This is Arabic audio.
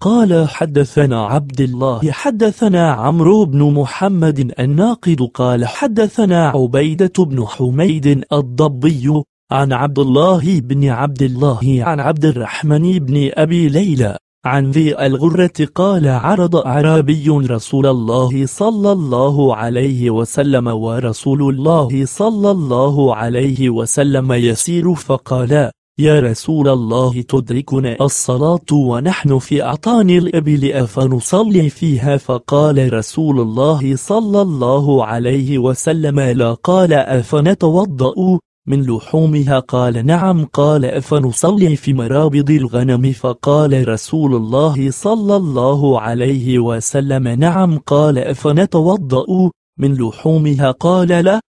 قال حدثنا عبد الله حدثنا عمرو بن محمد الناقد قال حدثنا عبيدة بن حميد الضبي عن عبد الله بن عبد الله عن عبد الرحمن بن أبي ليلى عن ذي الغرة قال عرض أعرابي رسول الله صلى الله عليه وسلم ورسول الله صلى الله عليه وسلم يسير فقال يا رسول الله تدركنا الصلاة ونحن في أعطان الإبل أفنصلي فيها فقال رسول الله صلى الله عليه وسلم لا قال أفنتوضأ من لحومها قال نعم قال أفنصلي في مرابض الغنم فقال رسول الله صلى الله عليه وسلم نعم قال أفنتوضأ من لحومها قال لا